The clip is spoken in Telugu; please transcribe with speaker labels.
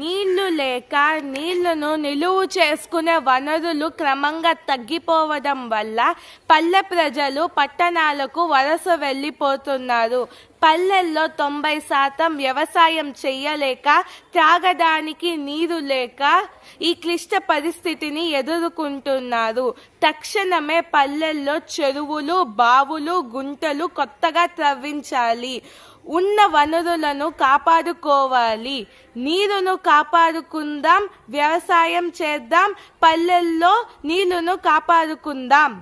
Speaker 1: నీళ్లు లేక నీళ్లను నిలువు చేసుకునే వనరులు క్రమంగా తగ్గిపోవడం వల్ల పల్లె ప్రజలు పట్టణాలకు వలస వెళ్ళిపోతున్నారు పల్లెల్లో తొంభై శాతం వ్యవసాయం చేయలేక త్రాగడానికి నీరు లేక ఈ క్లిష్ట పరిస్థితిని ఎదుర్కొంటున్నారు తక్షణమే పల్లెల్లో చెరువులు బావులు గుంటలు కొత్తగా త్రవ్వించాలి ఉన్న వనరులను కాపాడుకోవాలి నీరును కాపాడుకుందాం వ్యవసాయం చేద్దాం పల్లెల్లో నీళ్లను కాపాడుకుందాం